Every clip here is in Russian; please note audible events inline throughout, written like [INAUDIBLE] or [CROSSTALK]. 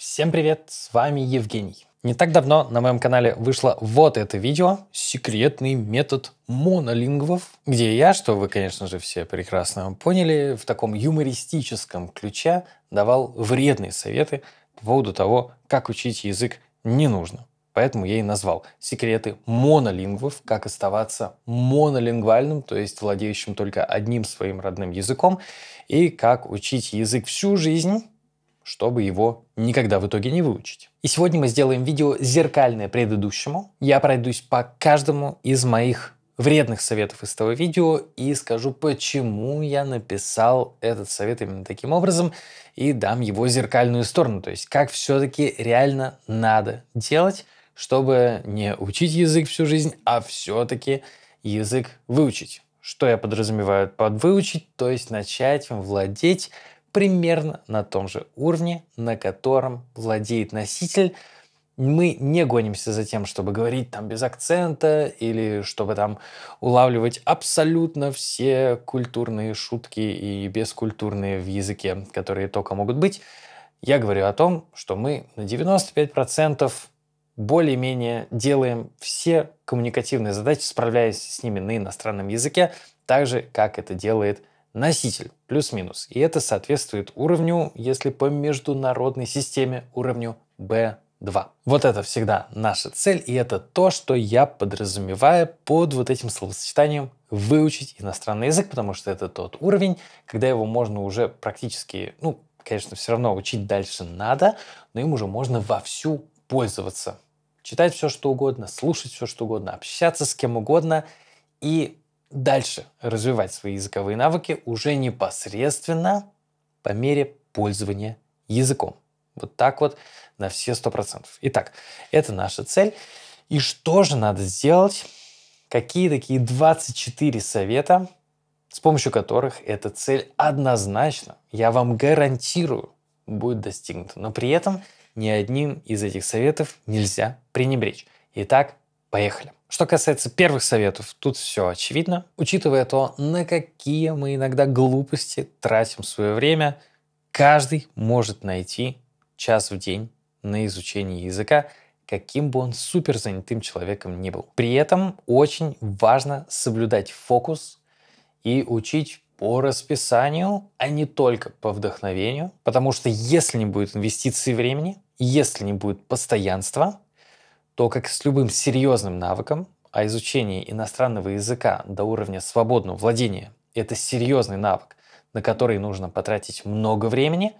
Всем привет, с вами Евгений. Не так давно на моем канале вышло вот это видео «Секретный метод монолингвов», где я, что вы, конечно же, все прекрасно поняли, в таком юмористическом ключе давал вредные советы по поводу того, как учить язык не нужно. Поэтому я и назвал секреты монолингвов, как оставаться монолингвальным, то есть владеющим только одним своим родным языком, и как учить язык всю жизнь, чтобы его никогда в итоге не выучить. И сегодня мы сделаем видео зеркальное предыдущему. Я пройдусь по каждому из моих вредных советов из того видео и скажу, почему я написал этот совет именно таким образом и дам его зеркальную сторону, то есть как все-таки реально надо делать, чтобы не учить язык всю жизнь, а все-таки язык выучить. Что я подразумеваю под выучить, то есть начать владеть примерно на том же уровне, на котором владеет носитель. Мы не гонимся за тем, чтобы говорить там без акцента или чтобы там улавливать абсолютно все культурные шутки и бескультурные в языке, которые только могут быть. Я говорю о том, что мы на 95% более-менее делаем все коммуникативные задачи, справляясь с ними на иностранном языке, так же, как это делает носитель, плюс-минус. И это соответствует уровню, если по международной системе, уровню B2. Вот это всегда наша цель, и это то, что я подразумеваю под вот этим словосочетанием выучить иностранный язык, потому что это тот уровень, когда его можно уже практически, ну, конечно, все равно учить дальше надо, но им уже можно вовсю пользоваться. Читать все, что угодно, слушать все, что угодно, общаться с кем угодно и дальше развивать свои языковые навыки уже непосредственно по мере пользования языком. Вот так вот на все сто процентов Итак, это наша цель. И что же надо сделать? Какие такие 24 совета, с помощью которых эта цель однозначно, я вам гарантирую, будет достигнута. Но при этом ни одним из этих советов нельзя пренебречь. Итак, Поехали. Что касается первых советов, тут все очевидно. Учитывая то, на какие мы иногда глупости тратим свое время, каждый может найти час в день на изучение языка, каким бы он супер занятым человеком ни был. При этом очень важно соблюдать фокус и учить по расписанию, а не только по вдохновению, потому что если не будет инвестиций времени, если не будет постоянства, то, как с любым серьезным навыком, а изучение иностранного языка до уровня свободного владения – это серьезный навык, на который нужно потратить много времени,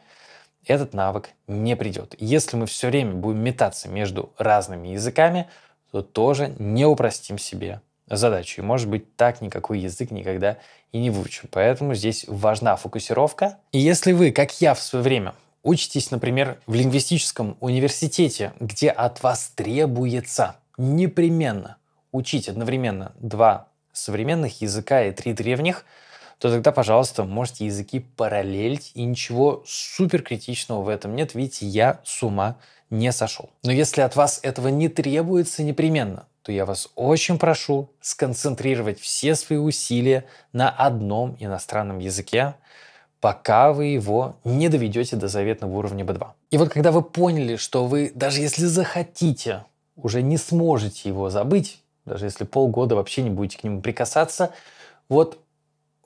этот навык не придет. Если мы все время будем метаться между разными языками, то тоже не упростим себе задачу. И, может быть, так никакой язык никогда и не выучим. Поэтому здесь важна фокусировка. И если вы, как я в свое время, Учитесь, например, в лингвистическом университете, где от вас требуется непременно учить одновременно два современных языка и три древних, то тогда, пожалуйста, можете языки параллельть и ничего суперкритичного в этом нет. Видите, я с ума не сошел. Но если от вас этого не требуется непременно, то я вас очень прошу сконцентрировать все свои усилия на одном иностранном языке, пока вы его не доведете до заветного уровня B2. И вот когда вы поняли, что вы, даже если захотите, уже не сможете его забыть, даже если полгода вообще не будете к нему прикасаться, вот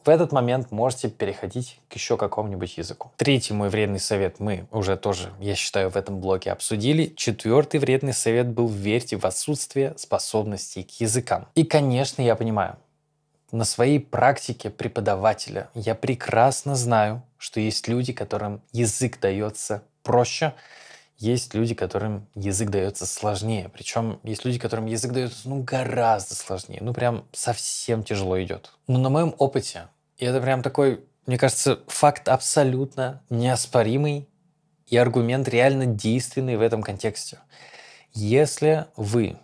в этот момент можете переходить к еще какому-нибудь языку. Третий мой вредный совет мы уже тоже, я считаю, в этом блоке обсудили. Четвертый вредный совет был «Верьте в отсутствие способностей к языкам». И, конечно, я понимаю, на своей практике преподавателя я прекрасно знаю, что есть люди, которым язык дается проще, есть люди, которым язык дается сложнее. Причем есть люди, которым язык дается ну, гораздо сложнее. Ну, прям совсем тяжело идет. Но ну, на моем опыте, и это прям такой, мне кажется, факт абсолютно неоспоримый и аргумент реально действенный в этом контексте. Если вы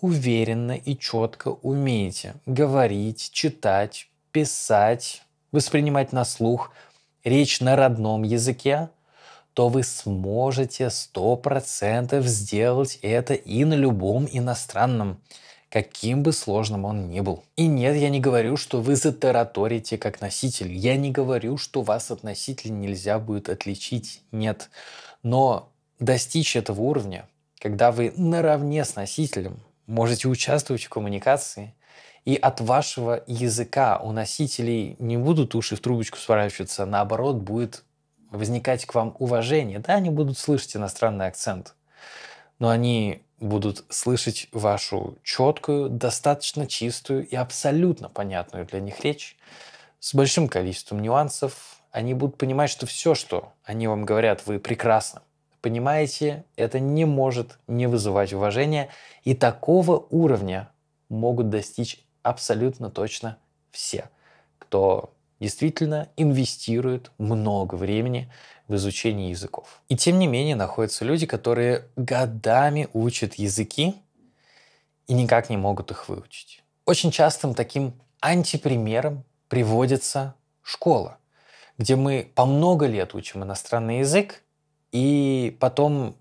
уверенно и четко умеете говорить, читать, писать, воспринимать на слух речь на родном языке, то вы сможете 100% сделать это и на любом иностранном, каким бы сложным он ни был. И нет, я не говорю, что вы затараторите как носитель. Я не говорю, что вас от носителя нельзя будет отличить. Нет. Но достичь этого уровня, когда вы наравне с носителем можете участвовать в коммуникации, и от вашего языка у носителей не будут уши в трубочку сворачиваться, наоборот, будет возникать к вам уважение. Да, они будут слышать иностранный акцент, но они будут слышать вашу четкую, достаточно чистую и абсолютно понятную для них речь с большим количеством нюансов. Они будут понимать, что все, что они вам говорят, вы прекрасно Понимаете, это не может не вызывать уважения, и такого уровня могут достичь абсолютно точно все, кто действительно инвестирует много времени в изучение языков. И тем не менее находятся люди, которые годами учат языки и никак не могут их выучить. Очень частым таким антипримером приводится школа, где мы по много лет учим иностранный язык, и потом,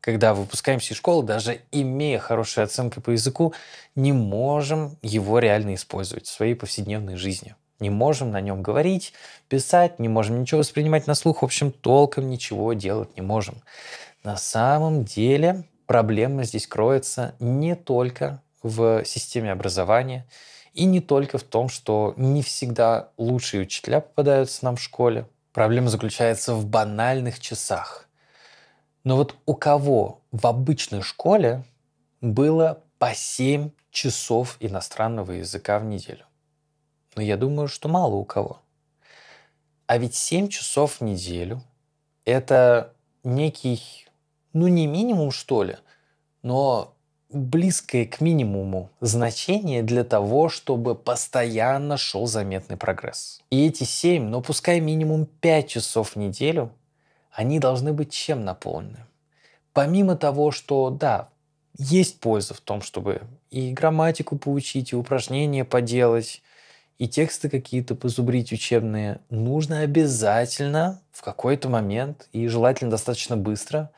когда выпускаемся из школы, даже имея хорошие оценки по языку, не можем его реально использовать в своей повседневной жизни. Не можем на нем говорить, писать, не можем ничего воспринимать на слух, в общем, толком ничего делать не можем. На самом деле проблема здесь кроется не только в системе образования и не только в том, что не всегда лучшие учителя попадаются нам в школе. Проблема заключается в банальных часах. Но вот у кого в обычной школе было по 7 часов иностранного языка в неделю? Но ну, я думаю, что мало у кого. А ведь 7 часов в неделю – это некий, ну не минимум что ли, но близкое к минимуму значение для того, чтобы постоянно шел заметный прогресс. И эти 7, но ну, пускай минимум 5 часов в неделю они должны быть чем наполнены? Помимо того, что, да, есть польза в том, чтобы и грамматику поучить, и упражнения поделать, и тексты какие-то позубрить учебные, нужно обязательно в какой-то момент, и желательно достаточно быстро,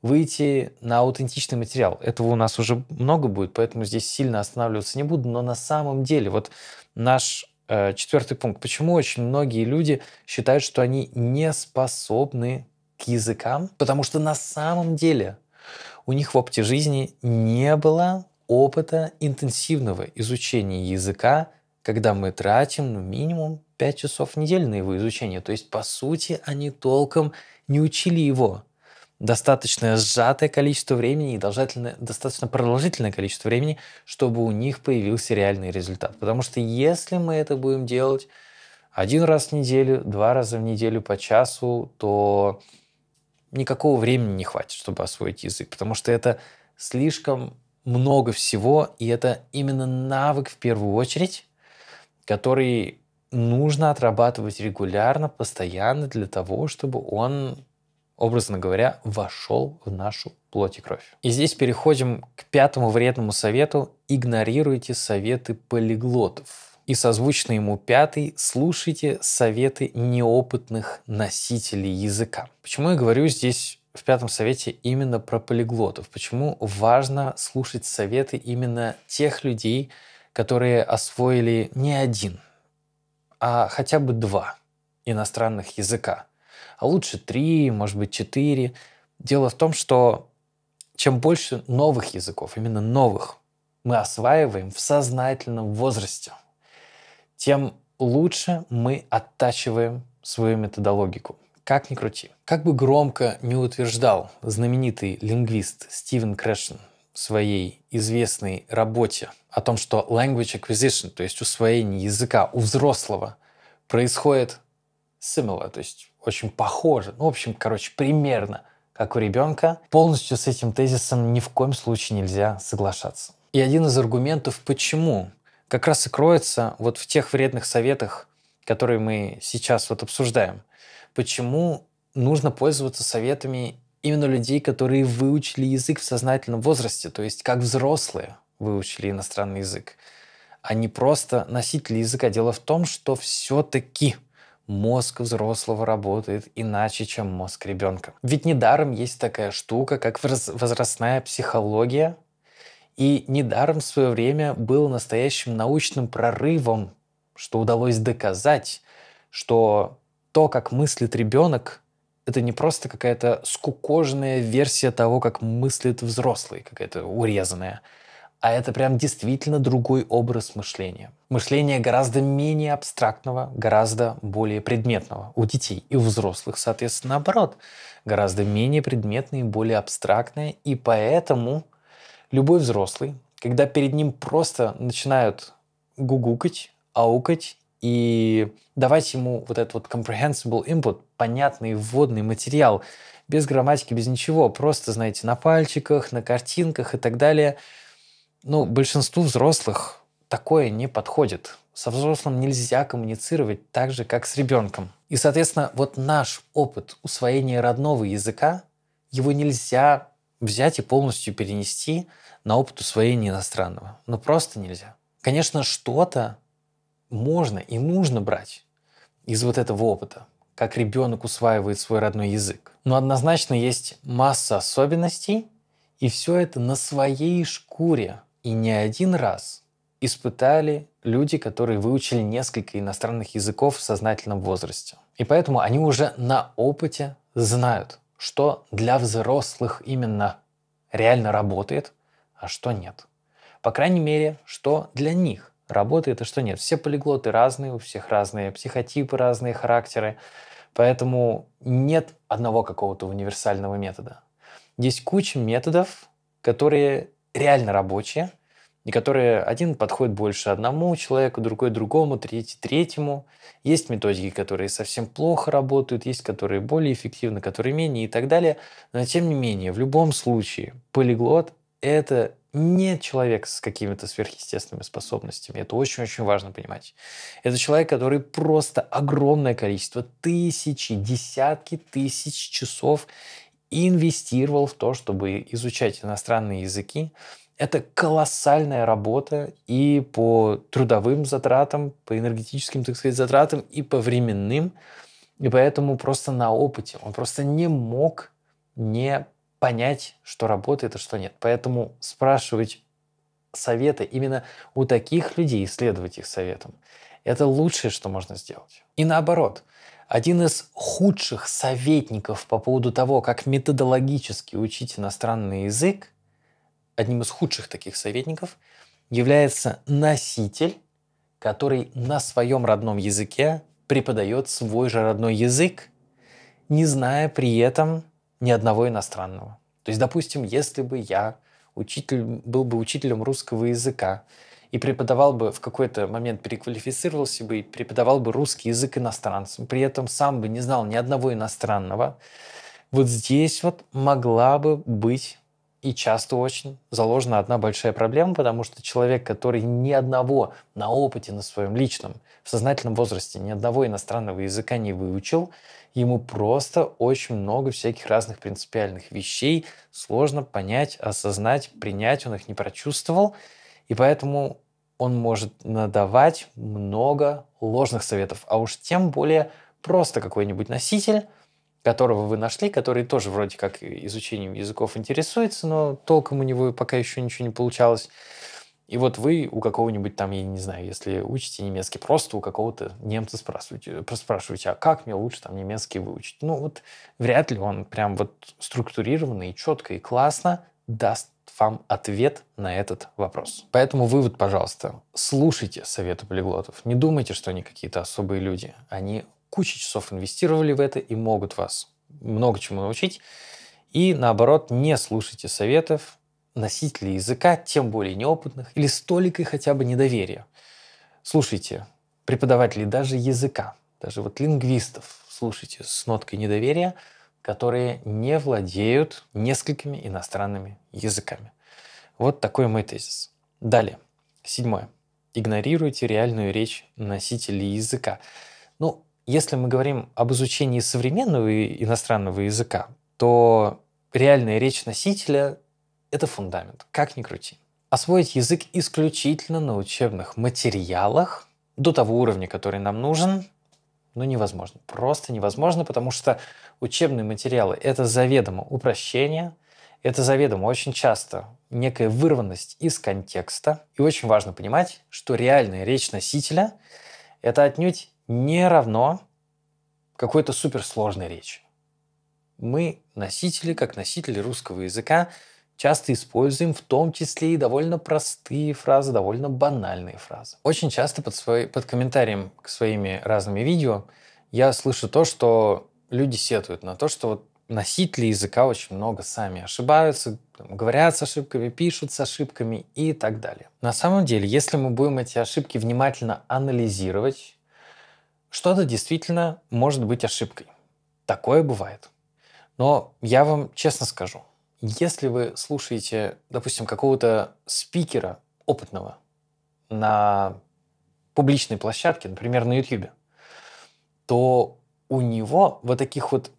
выйти на аутентичный материал. Этого у нас уже много будет, поэтому здесь сильно останавливаться не буду, но на самом деле вот наш э, четвертый пункт. Почему очень многие люди считают, что они не способны к языкам, потому что на самом деле у них в опыте жизни не было опыта интенсивного изучения языка, когда мы тратим ну, минимум 5 часов в неделю на его изучение. То есть, по сути, они толком не учили его. Достаточно сжатое количество времени и достаточно продолжительное количество времени, чтобы у них появился реальный результат. Потому что если мы это будем делать один раз в неделю, два раза в неделю по часу, то никакого времени не хватит, чтобы освоить язык, потому что это слишком много всего, и это именно навык в первую очередь, который нужно отрабатывать регулярно, постоянно для того, чтобы он, образно говоря, вошел в нашу плоть и кровь. И здесь переходим к пятому вредному совету. Игнорируйте советы полиглотов и созвучно ему пятый – слушайте советы неопытных носителей языка. Почему я говорю здесь в пятом совете именно про полиглотов? Почему важно слушать советы именно тех людей, которые освоили не один, а хотя бы два иностранных языка? А лучше три, может быть, четыре. Дело в том, что чем больше новых языков, именно новых, мы осваиваем в сознательном возрасте – тем лучше мы оттачиваем свою методологику. Как ни крути. Как бы громко не утверждал знаменитый лингвист Стивен Крэшн в своей известной работе о том, что language acquisition, то есть усвоение языка у взрослого, происходит similar, то есть очень похоже, ну, в общем, короче, примерно как у ребенка, полностью с этим тезисом ни в коем случае нельзя соглашаться. И один из аргументов, почему как раз и кроется вот в тех вредных советах, которые мы сейчас вот обсуждаем. Почему нужно пользоваться советами именно людей, которые выучили язык в сознательном возрасте, то есть как взрослые выучили иностранный язык, а не просто носители языка. Дело в том, что все-таки мозг взрослого работает иначе, чем мозг ребенка. Ведь недаром есть такая штука, как возрастная психология, и недаром в свое время было настоящим научным прорывом, что удалось доказать, что то, как мыслит ребенок, это не просто какая-то скукоженная версия того, как мыслит взрослый, какая-то урезанная, а это прям действительно другой образ мышления. Мышление гораздо менее абстрактного, гораздо более предметного у детей и у взрослых, соответственно, наоборот, гораздо менее предметное и более абстрактное, и поэтому Любой взрослый, когда перед ним просто начинают гугукать, аукать и давать ему вот этот вот comprehensible input, понятный вводный материал, без грамматики, без ничего, просто, знаете, на пальчиках, на картинках и так далее. Ну, большинству взрослых такое не подходит. Со взрослым нельзя коммуницировать так же, как с ребенком. И, соответственно, вот наш опыт усвоения родного языка, его нельзя взять и полностью перенести – на опыт усвоения иностранного. Но ну, просто нельзя. Конечно, что-то можно и нужно брать из вот этого опыта, как ребенок усваивает свой родной язык. Но однозначно есть масса особенностей, и все это на своей шкуре. И не один раз испытали люди, которые выучили несколько иностранных языков в сознательном возрасте. И поэтому они уже на опыте знают, что для взрослых именно реально работает – а что нет. По крайней мере, что для них работает, а что нет. Все полиглоты разные, у всех разные психотипы, разные характеры. Поэтому нет одного какого-то универсального метода. Есть куча методов, которые реально рабочие, и которые один подходит больше одному человеку, другой другому, третий третьему. Есть методики, которые совсем плохо работают, есть которые более эффективны, которые менее и так далее. Но тем не менее, в любом случае, полиглот это не человек с какими-то сверхъестественными способностями. Это очень-очень важно понимать. Это человек, который просто огромное количество, тысячи, десятки тысяч часов инвестировал в то, чтобы изучать иностранные языки. Это колоссальная работа и по трудовым затратам, по энергетическим, так сказать, затратам, и по временным. И поэтому просто на опыте он просто не мог не понять, что работает, а что нет. Поэтому спрашивать советы именно у таких людей, следовать их советам, это лучшее, что можно сделать. И наоборот, один из худших советников по поводу того, как методологически учить иностранный язык, одним из худших таких советников является носитель, который на своем родном языке преподает свой же родной язык, не зная при этом ни одного иностранного. То есть, допустим, если бы я учитель, был бы учителем русского языка и преподавал бы в какой-то момент, переквалифицировался бы и преподавал бы русский язык иностранцам, при этом сам бы не знал ни одного иностранного, вот здесь вот могла бы быть и часто очень заложена одна большая проблема, потому что человек, который ни одного на опыте, на своем личном, в сознательном возрасте ни одного иностранного языка не выучил, ему просто очень много всяких разных принципиальных вещей. Сложно понять, осознать, принять, он их не прочувствовал. И поэтому он может надавать много ложных советов. А уж тем более просто какой-нибудь носитель, которого вы нашли, который тоже вроде как изучением языков интересуется, но толком у него пока еще ничего не получалось. И вот вы у какого-нибудь там, я не знаю, если учите немецкий, просто у какого-то немца спрашиваете, спрашиваете, а как мне лучше там немецкий выучить? Ну вот вряд ли он прям вот структурированно и четко и классно даст вам ответ на этот вопрос. Поэтому вывод, пожалуйста, слушайте советы полиглотов. Не думайте, что они какие-то особые люди. Они кучу часов инвестировали в это и могут вас много чему научить. И наоборот, не слушайте советов, носителей языка, тем более неопытных, или с толикой хотя бы недоверия. Слушайте, преподаватели даже языка, даже вот лингвистов, слушайте, с ноткой недоверия, которые не владеют несколькими иностранными языками. Вот такой мой тезис. Далее. Седьмое. Игнорируйте реальную речь носителей языка. Ну, если мы говорим об изучении современного иностранного языка, то реальная речь носителя это фундамент, как ни крути. Освоить язык исключительно на учебных материалах до того уровня, который нам нужен, ну невозможно. Просто невозможно, потому что учебные материалы – это заведомо упрощение, это заведомо очень часто некая вырванность из контекста. И очень важно понимать, что реальная речь носителя – это отнюдь не равно какой-то суперсложной речи. Мы, носители, как носители русского языка, часто используем в том числе и довольно простые фразы, довольно банальные фразы. Очень часто под, свой, под комментарием к своими разными видео я слышу то, что люди сетуют на то, что вот носители языка очень много сами ошибаются, говорят с ошибками, пишут с ошибками и так далее. На самом деле, если мы будем эти ошибки внимательно анализировать, что-то действительно может быть ошибкой. Такое бывает. Но я вам честно скажу, если вы слушаете, допустим, какого-то спикера опытного на публичной площадке, например, на YouTube, то у него вот таких вот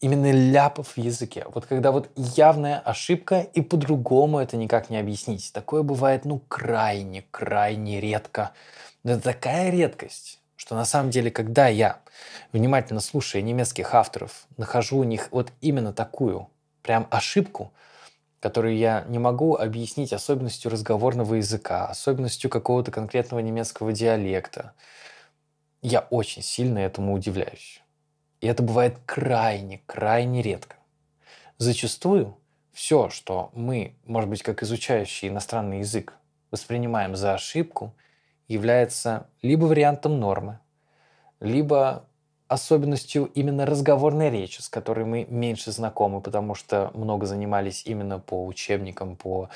именно ляпов в языке. Вот когда вот явная ошибка, и по-другому это никак не объяснить. Такое бывает, ну, крайне, крайне редко. Но это такая редкость, что на самом деле, когда я, внимательно слушая немецких авторов, нахожу у них вот именно такую прям ошибку, которую я не могу объяснить особенностью разговорного языка, особенностью какого-то конкретного немецкого диалекта. Я очень сильно этому удивляюсь. И это бывает крайне, крайне редко. Зачастую все, что мы, может быть, как изучающие иностранный язык, воспринимаем за ошибку, является либо вариантом нормы, либо особенностью именно разговорной речи, с которой мы меньше знакомы, потому что много занимались именно по учебникам, по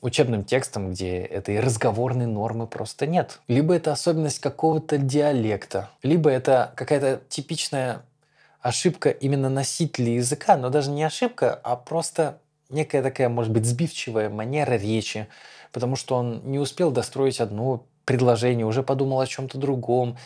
учебным текстам, где этой разговорной нормы просто нет. Либо это особенность какого-то диалекта, либо это какая-то типичная ошибка именно носителей языка, но даже не ошибка, а просто некая такая, может быть, сбивчивая манера речи, потому что он не успел достроить одно предложение, уже подумал о чем-то другом,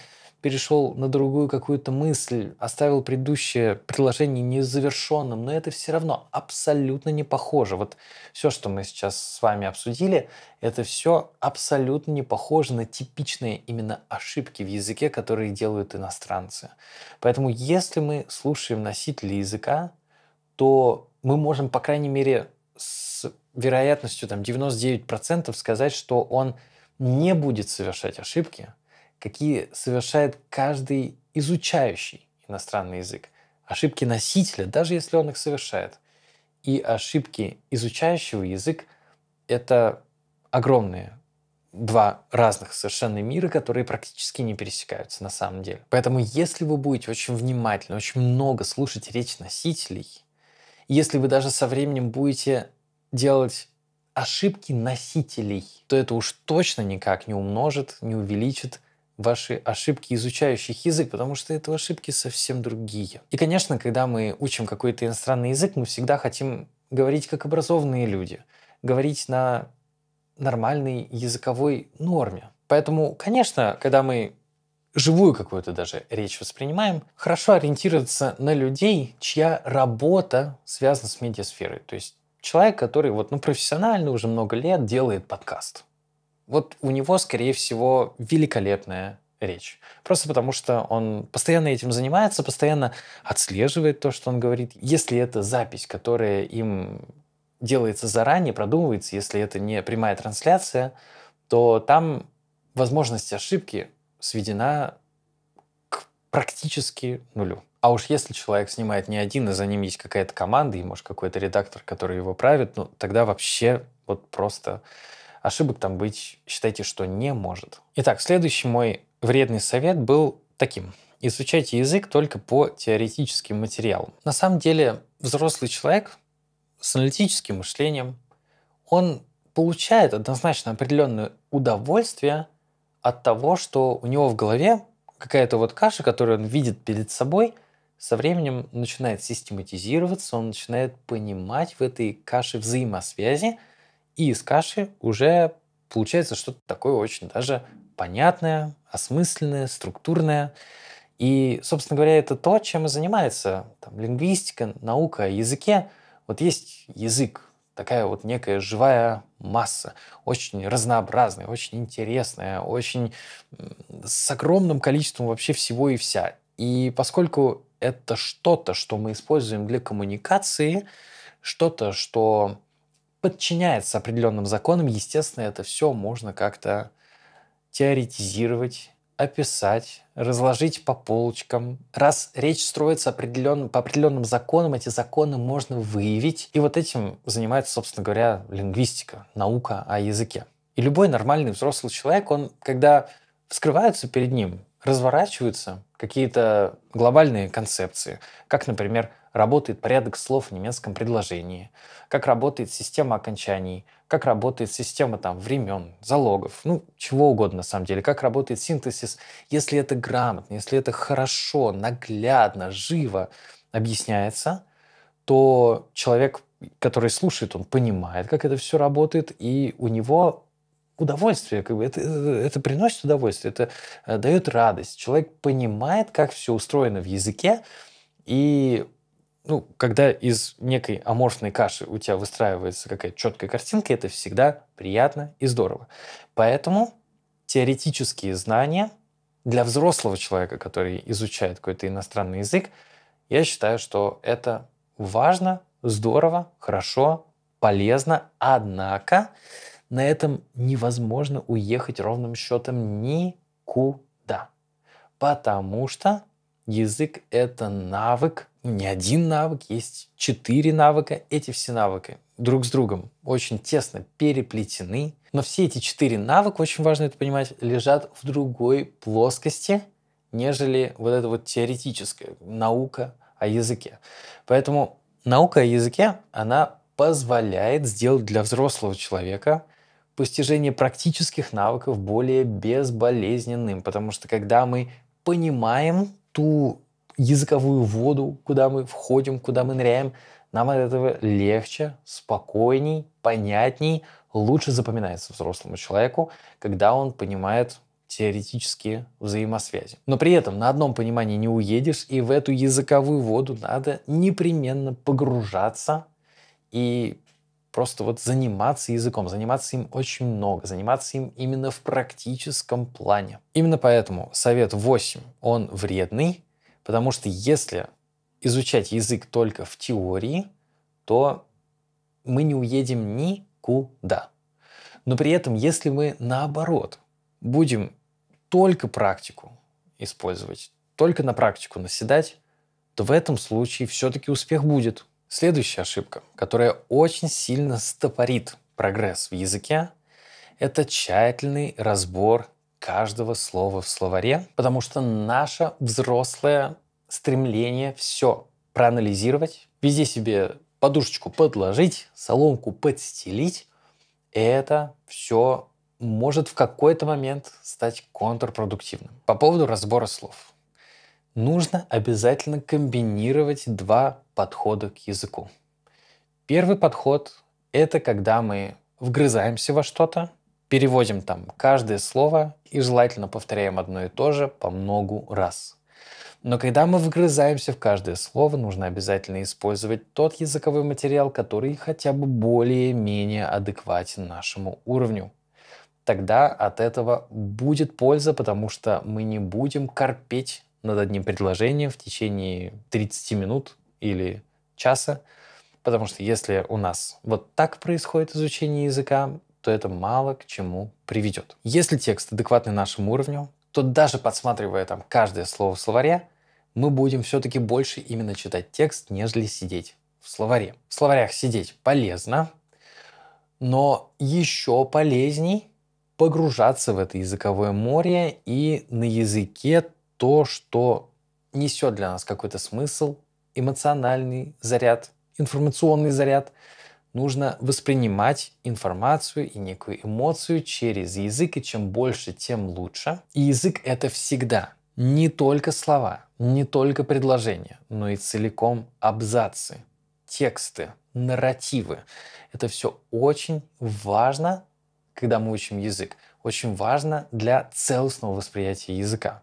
перешел на другую какую-то мысль, оставил предыдущее предложение незавершенным, но это все равно абсолютно не похоже. Вот все, что мы сейчас с вами обсудили, это все абсолютно не похоже на типичные именно ошибки в языке, которые делают иностранцы. Поэтому если мы слушаем носителей языка, то мы можем, по крайней мере, с вероятностью там, 99% сказать, что он не будет совершать ошибки – какие совершает каждый изучающий иностранный язык. Ошибки носителя, даже если он их совершает. И ошибки изучающего язык – это огромные два разных совершенно мира, которые практически не пересекаются на самом деле. Поэтому если вы будете очень внимательно, очень много слушать речь носителей, если вы даже со временем будете делать ошибки носителей, то это уж точно никак не умножит, не увеличит ваши ошибки изучающих язык, потому что это ошибки совсем другие. И, конечно, когда мы учим какой-то иностранный язык, мы всегда хотим говорить как образованные люди, говорить на нормальной языковой норме. Поэтому, конечно, когда мы живую какую-то даже речь воспринимаем, хорошо ориентироваться на людей, чья работа связана с медиасферой. То есть человек, который вот, ну, профессионально уже много лет делает подкаст. Вот у него, скорее всего, великолепная речь. Просто потому, что он постоянно этим занимается, постоянно отслеживает то, что он говорит. Если это запись, которая им делается заранее, продумывается, если это не прямая трансляция, то там возможность ошибки сведена к практически нулю. А уж если человек снимает не один, и за ним есть какая-то команда, и, может, какой-то редактор, который его правит, ну, тогда вообще вот просто ошибок там быть, считайте, что не может. Итак, следующий мой вредный совет был таким. Изучайте язык только по теоретическим материалам. На самом деле взрослый человек с аналитическим мышлением, он получает однозначно определенное удовольствие от того, что у него в голове какая-то вот каша, которую он видит перед собой, со временем начинает систематизироваться, он начинает понимать в этой каше взаимосвязи – и из каши уже получается что-то такое очень даже понятное, осмысленное, структурное. И, собственно говоря, это то, чем и занимается там, лингвистика, наука о языке. Вот есть язык, такая вот некая живая масса, очень разнообразная, очень интересная, очень с огромным количеством вообще всего и вся. И поскольку это что-то, что мы используем для коммуникации, что-то, что подчиняется определенным законам, естественно, это все можно как-то теоретизировать, описать, разложить по полочкам. Раз речь строится определен, по определенным законам, эти законы можно выявить. И вот этим занимается, собственно говоря, лингвистика, наука о языке. И любой нормальный взрослый человек, он, когда вскрываются перед ним, разворачиваются какие-то глобальные концепции, как, например, работает порядок слов в немецком предложении, как работает система окончаний, как работает система там, времен, залогов, ну, чего угодно на самом деле, как работает синтезис, если это грамотно, если это хорошо, наглядно, живо объясняется, то человек, который слушает, он понимает, как это все работает, и у него удовольствие, как бы это, это приносит удовольствие, это э, дает радость. Человек понимает, как все устроено в языке, и ну, когда из некой аморфной каши у тебя выстраивается какая-то четкая картинка, это всегда приятно и здорово. Поэтому теоретические знания для взрослого человека, который изучает какой-то иностранный язык, я считаю, что это важно, здорово, хорошо, полезно. Однако на этом невозможно уехать ровным счетом никуда. Потому что язык — это навык, ну, не один навык, есть четыре навыка. Эти все навыки друг с другом очень тесно переплетены. Но все эти четыре навыка, очень важно это понимать, лежат в другой плоскости, нежели вот эта вот теоретическая наука о языке. Поэтому наука о языке, она позволяет сделать для взрослого человека постижение практических навыков более безболезненным, потому что когда мы понимаем ту языковую воду, куда мы входим, куда мы ныряем, нам от этого легче, спокойней, понятней, лучше запоминается взрослому человеку, когда он понимает теоретические взаимосвязи. Но при этом на одном понимании не уедешь, и в эту языковую воду надо непременно погружаться и просто вот заниматься языком, заниматься им очень много, заниматься им именно в практическом плане. Именно поэтому совет 8, он вредный, Потому что если изучать язык только в теории, то мы не уедем никуда. Но при этом, если мы наоборот будем только практику использовать, только на практику наседать, то в этом случае все-таки успех будет. Следующая ошибка, которая очень сильно стопорит прогресс в языке, это тщательный разбор каждого слова в словаре, потому что наше взрослое стремление все проанализировать, везде себе подушечку подложить, соломку подстелить, это все может в какой-то момент стать контрпродуктивным. По поводу разбора слов. Нужно обязательно комбинировать два подхода к языку. Первый подход — это когда мы вгрызаемся во что-то, Переводим там каждое слово и желательно повторяем одно и то же по многу раз. Но когда мы вгрызаемся в каждое слово, нужно обязательно использовать тот языковой материал, который хотя бы более-менее адекватен нашему уровню. Тогда от этого будет польза, потому что мы не будем корпеть над одним предложением в течение 30 минут или часа, потому что если у нас вот так происходит изучение языка, то это мало к чему приведет. Если текст адекватный нашему уровню, то даже подсматривая там каждое слово в словаре, мы будем все-таки больше именно читать текст, нежели сидеть в словаре. В словарях сидеть полезно, но еще полезней погружаться в это языковое море и на языке то, что несет для нас какой-то смысл, эмоциональный заряд, информационный заряд – нужно воспринимать информацию и некую эмоцию через язык, и чем больше, тем лучше. И язык это всегда не только слова, не только предложения, но и целиком абзацы, тексты, нарративы. Это все очень важно, когда мы учим язык, очень важно для целостного восприятия языка.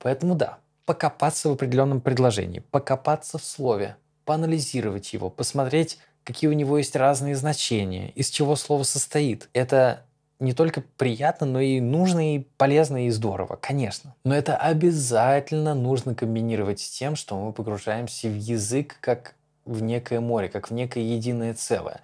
Поэтому да, покопаться в определенном предложении, покопаться в слове, поанализировать его, посмотреть, какие у него есть разные значения, из чего слово состоит. Это не только приятно, но и нужно, и полезно, и здорово, конечно. Но это обязательно нужно комбинировать с тем, что мы погружаемся в язык как в некое море, как в некое единое целое.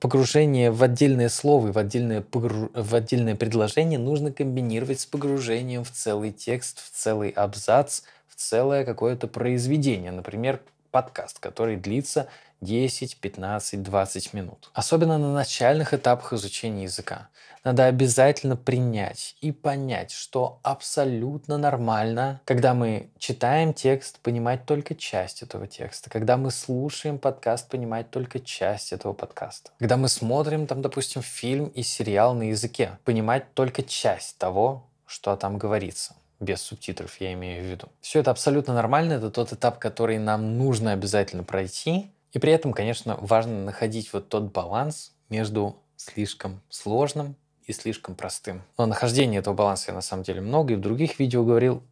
Погружение в отдельное слово и в отдельное, погру... в отдельное предложение нужно комбинировать с погружением в целый текст, в целый абзац, в целое какое-то произведение. Например, подкаст, который длится 10, 15, 20 минут. Особенно на начальных этапах изучения языка. Надо обязательно принять и понять, что абсолютно нормально, когда мы читаем текст, понимать только часть этого текста. Когда мы слушаем подкаст, понимать только часть этого подкаста. Когда мы смотрим, там, допустим, фильм и сериал на языке, понимать только часть того, что там говорится без субтитров, я имею в виду. Все это абсолютно нормально, это тот этап, который нам нужно обязательно пройти, и при этом, конечно, важно находить вот тот баланс между слишком сложным и слишком простым. Но нахождение этого баланса я на самом деле много и в других видео говорил.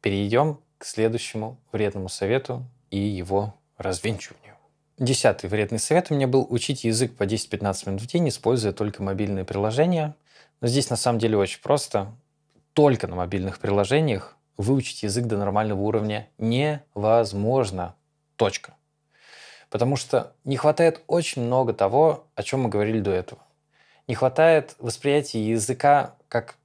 Перейдем к следующему вредному совету и его развенчиванию. Десятый вредный совет у меня был учить язык по 10-15 минут в день, используя только мобильные приложения. Но здесь на самом деле очень просто. Только на мобильных приложениях выучить язык до нормального уровня невозможно. Точка. Потому что не хватает очень много того, о чем мы говорили до этого. Не хватает восприятия языка как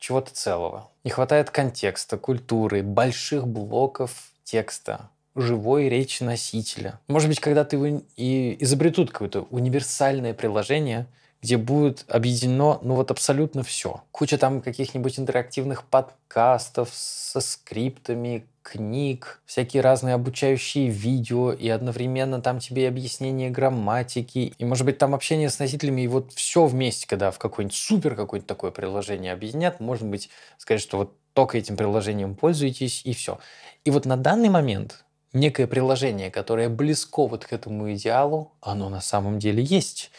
чего-то целого. Не хватает контекста, культуры, больших блоков текста, живой речи носителя. Может быть, когда-то и изобретут какое-то универсальное приложение, где будет объединено, ну вот абсолютно все. Куча там каких-нибудь интерактивных подкастов со скриптами, книг, всякие разные обучающие видео, и одновременно там тебе и объяснение грамматики, и, может быть, там общение с носителями, и вот все вместе, когда в какой нибудь супер какое-нибудь такое приложение объединят, может быть, сказать, что вот только этим приложением пользуетесь, и все. И вот на данный момент некое приложение, которое близко вот к этому идеалу, оно на самом деле есть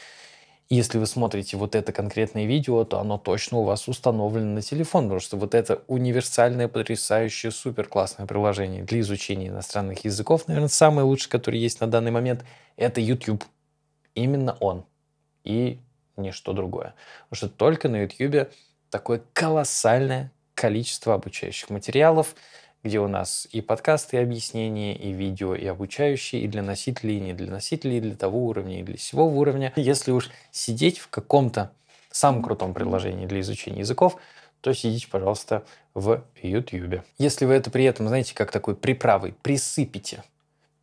если вы смотрите вот это конкретное видео, то оно точно у вас установлено на телефон, потому что вот это универсальное, потрясающее, супер классное приложение для изучения иностранных языков, наверное, самое лучшее, которое есть на данный момент, это YouTube. Именно он. И ничто другое. Потому что только на YouTube такое колоссальное количество обучающих материалов, где у нас и подкасты, и объяснения, и видео, и обучающие, и для носителей, и не для носителей, и для того уровня, и для всего уровня. Если уж сидеть в каком-то самом крутом приложении для изучения языков, то сидите, пожалуйста, в YouTube. Если вы это при этом, знаете, как такой приправой присыпите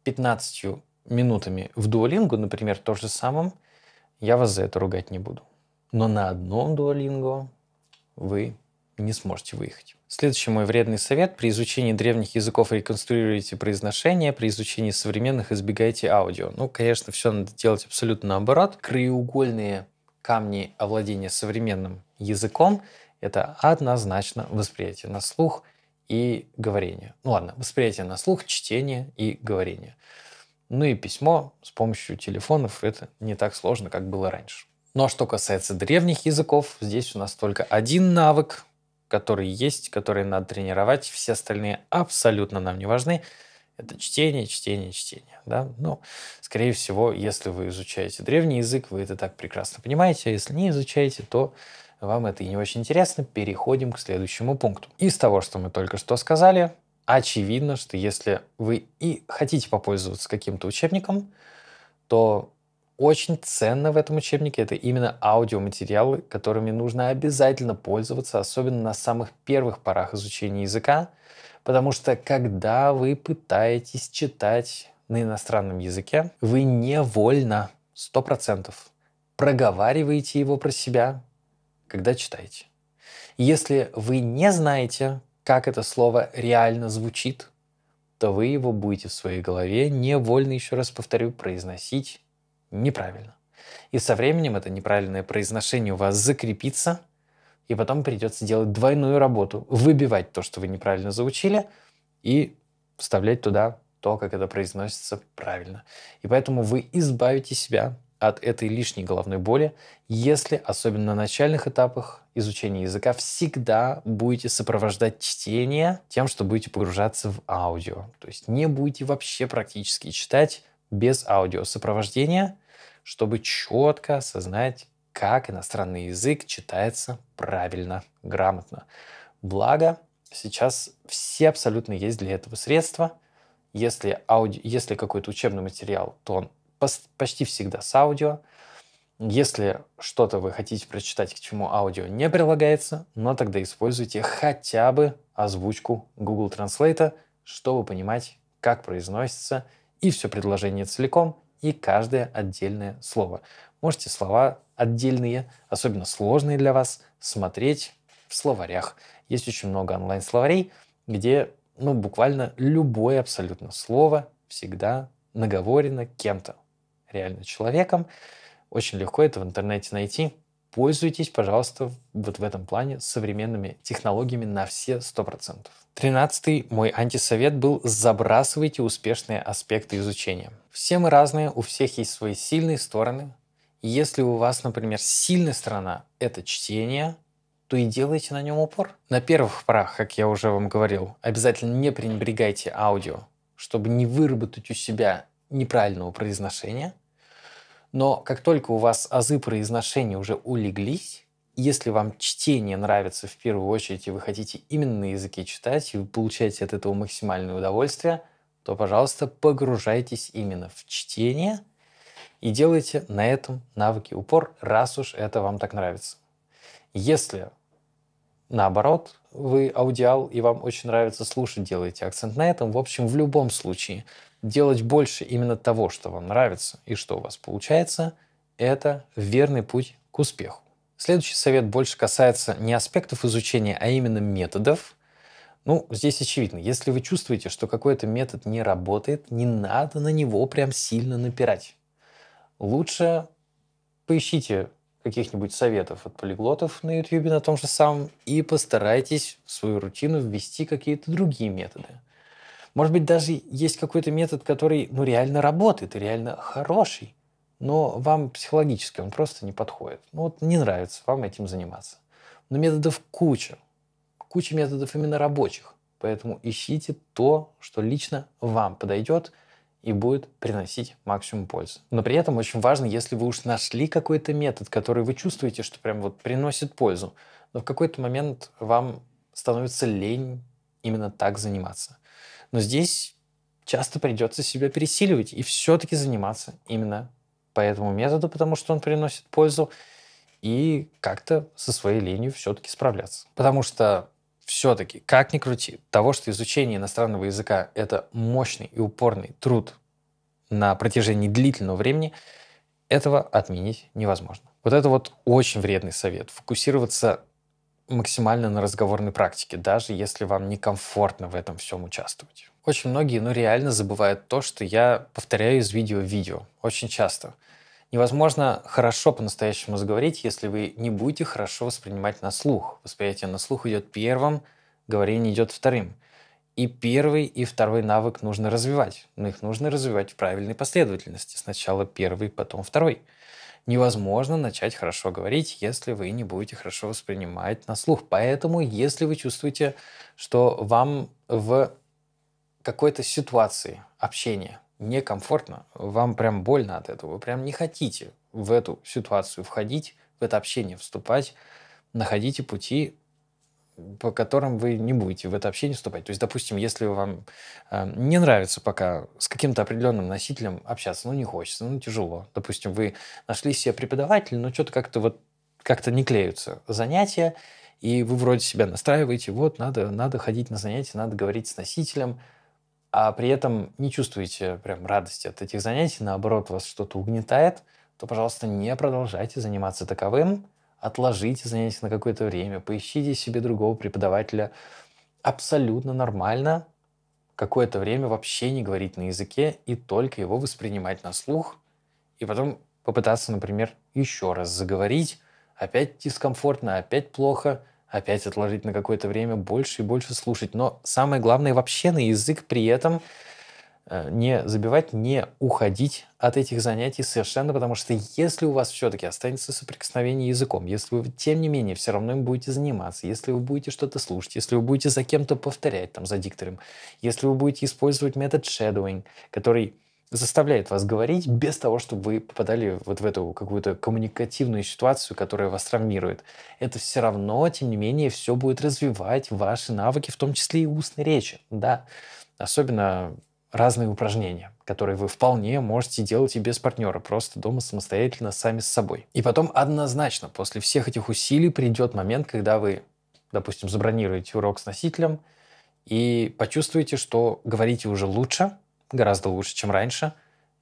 15 минутами в дуолингу, например, то же самым, я вас за это ругать не буду. Но на одном дуолинго вы не сможете выехать. Следующий мой вредный совет. При изучении древних языков реконструируйте произношение, при изучении современных избегайте аудио. Ну, конечно, все надо делать абсолютно наоборот. Краеугольные камни овладения современным языком — это однозначно восприятие на слух и говорение. Ну ладно, восприятие на слух, чтение и говорение. Ну и письмо с помощью телефонов — это не так сложно, как было раньше. Ну а что касается древних языков, здесь у нас только один навык, которые есть, которые надо тренировать, все остальные абсолютно нам не важны. Это чтение, чтение, чтение. Да? Ну, скорее всего, если вы изучаете древний язык, вы это так прекрасно понимаете, а если не изучаете, то вам это и не очень интересно. Переходим к следующему пункту. Из того, что мы только что сказали, очевидно, что если вы и хотите попользоваться каким-то учебником, то очень ценно в этом учебнике это именно аудиоматериалы, которыми нужно обязательно пользоваться, особенно на самых первых порах изучения языка, потому что когда вы пытаетесь читать на иностранном языке, вы невольно, сто процентов, проговариваете его про себя, когда читаете. Если вы не знаете, как это слово реально звучит, то вы его будете в своей голове невольно, еще раз повторю, произносить неправильно. И со временем это неправильное произношение у вас закрепится, и потом придется делать двойную работу, выбивать то, что вы неправильно заучили, и вставлять туда то, как это произносится правильно. И поэтому вы избавите себя от этой лишней головной боли, если, особенно на начальных этапах изучения языка, всегда будете сопровождать чтение тем, что будете погружаться в аудио. То есть не будете вообще практически читать, без аудиосопровождения, чтобы четко осознать, как иностранный язык читается правильно, грамотно. Благо, сейчас все абсолютно есть для этого средства. Если, ауди... Если какой-то учебный материал, то он пос... почти всегда с аудио. Если что-то вы хотите прочитать, к чему аудио не прилагается, но тогда используйте хотя бы озвучку Google Translate, чтобы понимать, как произносится – и все предложение целиком, и каждое отдельное слово. Можете слова отдельные, особенно сложные для вас, смотреть в словарях. Есть очень много онлайн-словарей, где ну, буквально любое абсолютно слово всегда наговорено кем-то, реально человеком. Очень легко это в интернете найти пользуйтесь, пожалуйста, вот в этом плане современными технологиями на все 100%. Тринадцатый мой антисовет был забрасывайте успешные аспекты изучения. Все мы разные, у всех есть свои сильные стороны. Если у вас, например, сильная сторона – это чтение, то и делайте на нем упор. На первых порах, как я уже вам говорил, обязательно не пренебрегайте аудио, чтобы не выработать у себя неправильного произношения – но как только у вас азы произношения уже улеглись, если вам чтение нравится в первую очередь, и вы хотите именно на языке читать, и вы получаете от этого максимальное удовольствие, то, пожалуйста, погружайтесь именно в чтение и делайте на этом навыки упор, раз уж это вам так нравится. Если, наоборот, вы аудиал и вам очень нравится слушать, делайте акцент на этом. В общем, в любом случае – делать больше именно того, что вам нравится и что у вас получается, это верный путь к успеху. Следующий совет больше касается не аспектов изучения, а именно методов. Ну, здесь очевидно, если вы чувствуете, что какой-то метод не работает, не надо на него прям сильно напирать. Лучше поищите каких-нибудь советов от полиглотов на YouTube на том же самом и постарайтесь в свою рутину ввести какие-то другие методы. Может быть, даже есть какой-то метод, который ну, реально работает реально хороший, но вам психологически он просто не подходит. Ну вот не нравится вам этим заниматься. Но методов куча. Куча методов именно рабочих. Поэтому ищите то, что лично вам подойдет – и будет приносить максимум пользы. Но при этом очень важно, если вы уж нашли какой-то метод, который вы чувствуете, что прям вот приносит пользу, но в какой-то момент вам становится лень именно так заниматься. Но здесь часто придется себя пересиливать и все-таки заниматься именно по этому методу, потому что он приносит пользу, и как-то со своей линией все-таки справляться. Потому что все-таки, как ни крути, того, что изучение иностранного языка — это мощный и упорный труд на протяжении длительного времени, этого отменить невозможно. Вот это вот очень вредный совет. Фокусироваться максимально на разговорной практике, даже если вам некомфортно в этом всем участвовать. Очень многие, ну, реально забывают то, что я повторяю из видео в видео. Очень часто. Невозможно хорошо по-настоящему заговорить, если вы не будете хорошо воспринимать на слух. Восприятие на слух идет первым, говорение идет вторым. И первый, и второй навык нужно развивать. Но их нужно развивать в правильной последовательности. Сначала первый, потом второй невозможно начать хорошо говорить, если вы не будете хорошо воспринимать на слух. Поэтому, если вы чувствуете, что вам в какой-то ситуации общения некомфортно, вам прям больно от этого, вы прям не хотите в эту ситуацию входить, в это общение вступать, находите пути по которым вы не будете в это общение вступать. То есть, допустим, если вам э, не нравится пока с каким-то определенным носителем общаться, ну не хочется, ну тяжело. Допустим, вы нашли себе преподавателя, но что-то как-то вот как-то не клеются занятия, и вы вроде себя настраиваете, вот, надо, надо ходить на занятия, надо говорить с носителем, а при этом не чувствуете прям радости от этих занятий, наоборот, вас что-то угнетает, то, пожалуйста, не продолжайте заниматься таковым, отложите занятия на какое-то время, поищите себе другого преподавателя. Абсолютно нормально какое-то время вообще не говорить на языке и только его воспринимать на слух, и потом попытаться, например, еще раз заговорить, опять дискомфортно, опять плохо, опять отложить на какое-то время, больше и больше слушать. Но самое главное вообще на язык при этом Э, не забивать, не уходить от этих занятий совершенно, потому что если у вас все-таки останется соприкосновение языком, если вы, тем не менее, все равно им будете заниматься, если вы будете что-то слушать, если вы будете за кем-то повторять, там, за диктором, если вы будете использовать метод shadowing, который заставляет вас говорить без того, чтобы вы попадали вот в эту какую-то коммуникативную ситуацию, которая вас травмирует. Это все равно, тем не менее, все будет развивать ваши навыки, в том числе и устной речи. Да, особенно разные упражнения, которые вы вполне можете делать и без партнера, просто дома самостоятельно, сами с собой. И потом однозначно после всех этих усилий придет момент, когда вы, допустим, забронируете урок с носителем и почувствуете, что говорите уже лучше, гораздо лучше, чем раньше.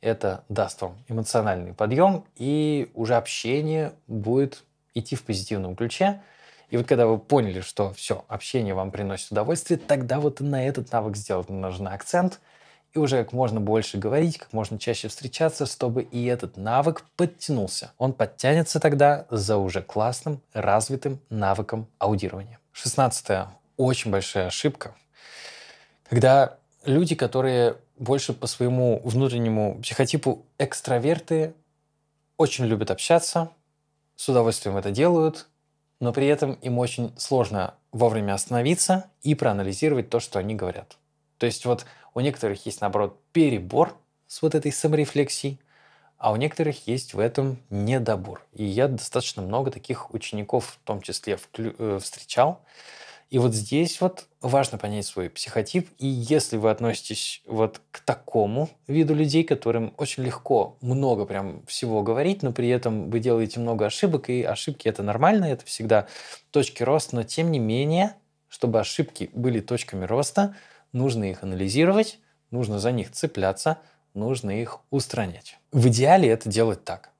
Это даст вам эмоциональный подъем, и уже общение будет идти в позитивном ключе, и вот когда вы поняли, что все, общение вам приносит удовольствие, тогда вот на этот навык сделать нужен акцент – и уже как можно больше говорить, как можно чаще встречаться, чтобы и этот навык подтянулся. Он подтянется тогда за уже классным, развитым навыком аудирования. Шестнадцатое. Очень большая ошибка, когда люди, которые больше по своему внутреннему психотипу экстраверты, очень любят общаться, с удовольствием это делают, но при этом им очень сложно вовремя остановиться и проанализировать то, что они говорят. То есть вот у некоторых есть, наоборот, перебор с вот этой саморефлексией, а у некоторых есть в этом недобор. И я достаточно много таких учеников в том числе э, встречал. И вот здесь вот важно понять свой психотип. И если вы относитесь вот к такому виду людей, которым очень легко много прям всего говорить, но при этом вы делаете много ошибок, и ошибки это нормально, это всегда точки роста, но тем не менее, чтобы ошибки были точками роста – нужно их анализировать, нужно за них цепляться, нужно их устранять. В идеале это делать так.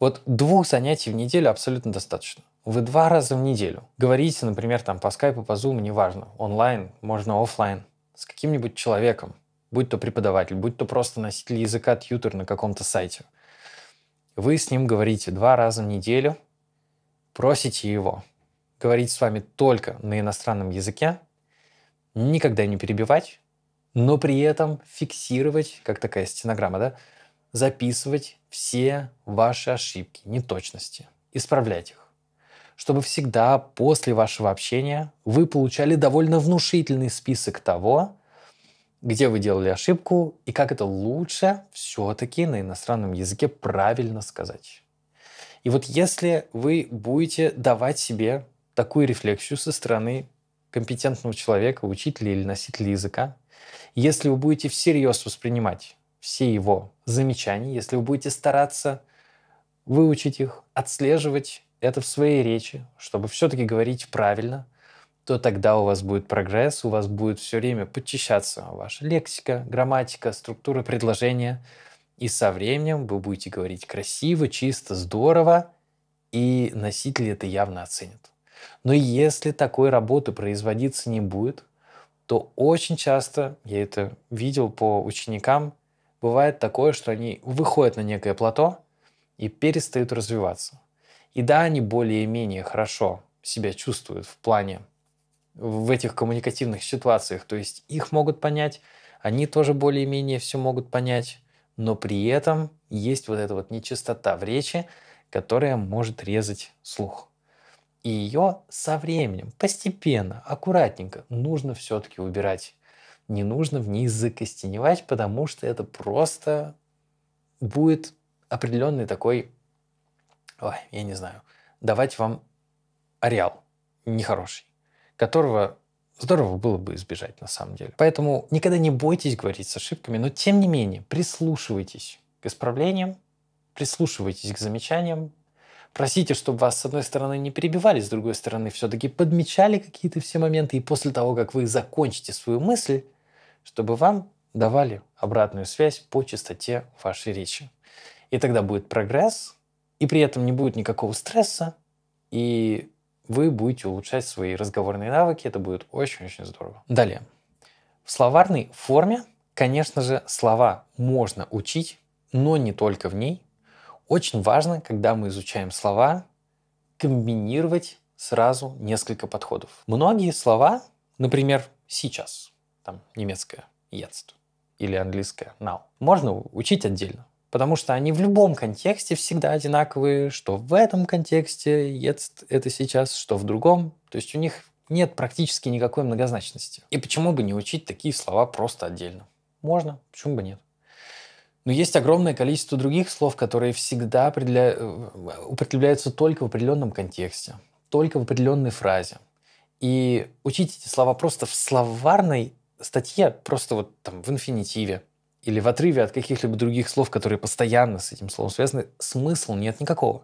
Вот двух занятий в неделю абсолютно достаточно. Вы два раза в неделю говорите, например, там по скайпу, по зуму, неважно, онлайн, можно офлайн, с каким-нибудь человеком, будь то преподаватель, будь то просто носитель языка тьютер на каком-то сайте. Вы с ним говорите два раза в неделю, просите его говорить с вами только на иностранном языке, никогда не перебивать, но при этом фиксировать, как такая стенограмма, да, записывать все ваши ошибки, неточности, исправлять их, чтобы всегда после вашего общения вы получали довольно внушительный список того, где вы делали ошибку и как это лучше все-таки на иностранном языке правильно сказать. И вот если вы будете давать себе такую рефлексию со стороны компетентного человека, учителя или носителя языка, если вы будете всерьез воспринимать все его замечания, если вы будете стараться выучить их, отслеживать это в своей речи, чтобы все-таки говорить правильно, то тогда у вас будет прогресс, у вас будет все время подчищаться ваша лексика, грамматика, структура предложения. И со временем вы будете говорить красиво, чисто, здорово, и носители это явно оценят. Но если такой работы производиться не будет, то очень часто, я это видел по ученикам, бывает такое, что они выходят на некое плато и перестают развиваться. И да, они более-менее хорошо себя чувствуют в плане в этих коммуникативных ситуациях. То есть их могут понять, они тоже более-менее все могут понять, но при этом есть вот эта вот нечистота в речи, которая может резать слух. И ее со временем, постепенно, аккуратненько нужно все-таки убирать. Не нужно в ней закостеневать, потому что это просто будет определенный такой, ой, я не знаю, давать вам ареал нехороший, которого здорово было бы избежать на самом деле. Поэтому никогда не бойтесь говорить с ошибками, но тем не менее прислушивайтесь к исправлениям, прислушивайтесь к замечаниям, Просите, чтобы вас с одной стороны не перебивали, с другой стороны все-таки подмечали какие-то все моменты, и после того, как вы закончите свою мысль, чтобы вам давали обратную связь по частоте вашей речи. И тогда будет прогресс, и при этом не будет никакого стресса, и вы будете улучшать свои разговорные навыки, это будет очень-очень здорово. Далее. В словарной форме, конечно же, слова можно учить, но не только в ней. Очень важно, когда мы изучаем слова, комбинировать сразу несколько подходов. Многие слова, например, сейчас, там немецкое jetzt или английское now, можно учить отдельно, потому что они в любом контексте всегда одинаковые, что в этом контексте jetzt это сейчас, что в другом. То есть у них нет практически никакой многозначности. И почему бы не учить такие слова просто отдельно? Можно, почему бы нет? Но есть огромное количество других слов, которые всегда определя... Э, употребляются только в определенном контексте, только в определенной фразе. И учить эти слова просто в словарной статье, просто вот там в инфинитиве или в отрыве от каких-либо других слов, которые постоянно с этим словом связаны, смысла нет никакого.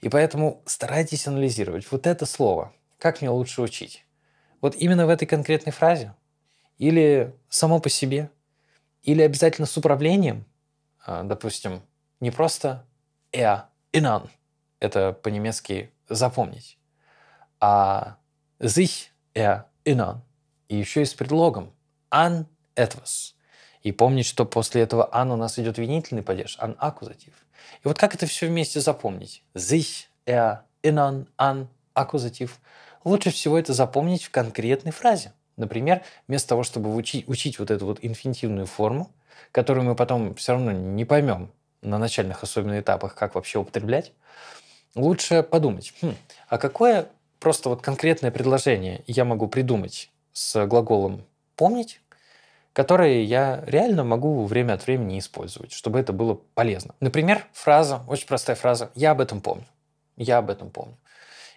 И поэтому старайтесь анализировать вот это слово. Как мне лучше учить? Вот именно в этой конкретной фразе? Или само по себе? Или обязательно с управлением? А, допустим, не просто «er «Э, inan» — это по-немецки «запомнить», а «sich er э, inan» и еще и с предлогом «an etwas». И помнить, что после этого «an» у нас идет винительный падеж, «an аккузатив». И вот как это все вместе запомнить? «Sich er inan an аккузатив». Лучше всего это запомнить в конкретной фразе – Например, вместо того, чтобы учить, учить вот эту вот инфинитивную форму, которую мы потом все равно не поймем на начальных особенно этапах, как вообще употреблять, лучше подумать, хм, а какое просто вот конкретное предложение я могу придумать с глаголом «помнить», которое я реально могу время от времени использовать, чтобы это было полезно. Например, фраза, очень простая фраза «я об этом помню». «Я об этом помню».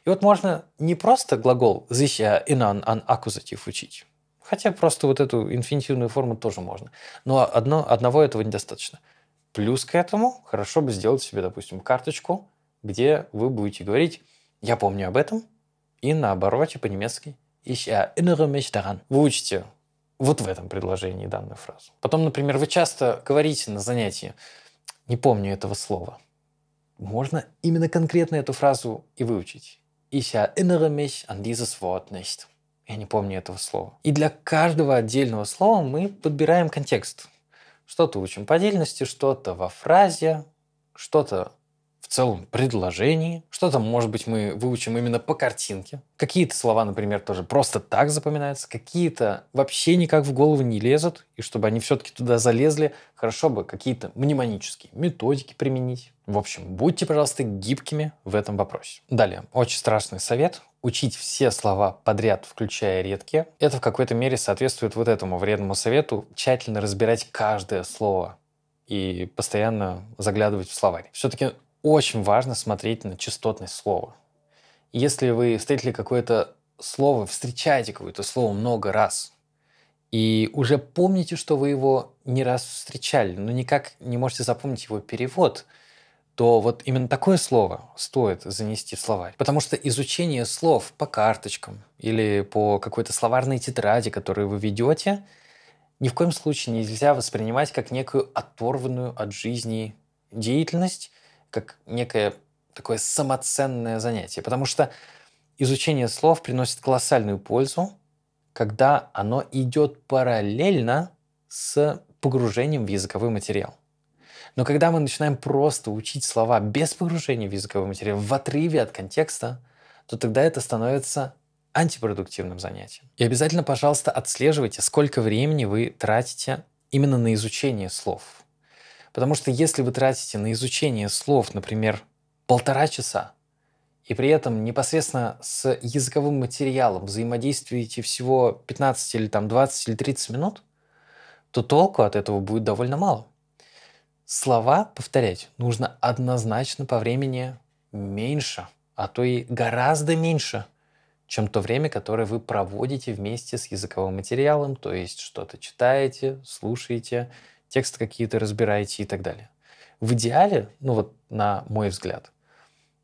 И вот можно не просто глагол this и uh, an, an аккузатив учить, хотя просто вот эту инфинитивную форму тоже можно, но одно, одного этого недостаточно. Плюс к этому хорошо бы сделать себе, допустим, карточку, где вы будете говорить «я помню об этом» и на обороте по-немецки «ich erinnere mich daran». Вы учите вот в этом предложении данную фразу. Потом, например, вы часто говорите на занятии «не помню этого слова». Можно именно конкретно эту фразу и выучить. Ich erinnere mich an dieses Wort nicht. Я не помню этого слова. И для каждого отдельного слова мы подбираем контекст. Что-то учим по отдельности, что-то во фразе, что-то в целом предложении. что там может быть, мы выучим именно по картинке. Какие-то слова, например, тоже просто так запоминаются, какие-то вообще никак в голову не лезут, и чтобы они все-таки туда залезли, хорошо бы какие-то мнемонические методики применить. В общем, будьте, пожалуйста, гибкими в этом вопросе. Далее, очень страшный совет учить все слова подряд, включая редкие, это в какой-то мере соответствует вот этому вредному совету тщательно разбирать каждое слово и постоянно заглядывать в словарь. Все-таки очень важно смотреть на частотность слова. Если вы встретили какое-то слово, встречаете какое-то слово много раз, и уже помните, что вы его не раз встречали, но никак не можете запомнить его перевод, то вот именно такое слово стоит занести в словарь. Потому что изучение слов по карточкам или по какой-то словарной тетради, которую вы ведете, ни в коем случае нельзя воспринимать как некую оторванную от жизни деятельность, как некое такое самоценное занятие. Потому что изучение слов приносит колоссальную пользу, когда оно идет параллельно с погружением в языковой материал. Но когда мы начинаем просто учить слова без погружения в языковой материал, в отрыве от контекста, то тогда это становится антипродуктивным занятием. И обязательно, пожалуйста, отслеживайте, сколько времени вы тратите именно на изучение слов. Потому что если вы тратите на изучение слов, например, полтора часа, и при этом непосредственно с языковым материалом взаимодействуете всего 15 или там 20 или 30 минут, то толку от этого будет довольно мало. Слова повторять нужно однозначно по времени меньше, а то и гораздо меньше, чем то время, которое вы проводите вместе с языковым материалом, то есть что-то читаете, слушаете, тексты какие-то разбираете и так далее. В идеале, ну вот на мой взгляд,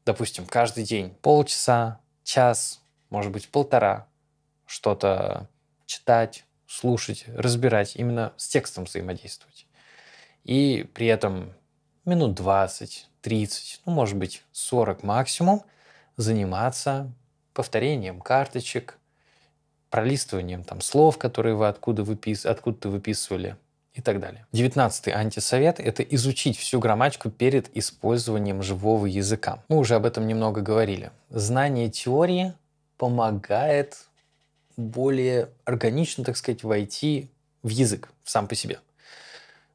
допустим, каждый день полчаса, час, может быть, полтора что-то читать, слушать, разбирать, именно с текстом взаимодействовать. И при этом минут 20, 30, ну, может быть, 40 максимум заниматься повторением карточек, пролистыванием там слов, которые вы откуда выпис... откуда-то выписывали, и так далее. Девятнадцатый антисовет – это изучить всю грамматику перед использованием живого языка. Мы уже об этом немного говорили. Знание теории помогает более органично, так сказать, войти в язык сам по себе.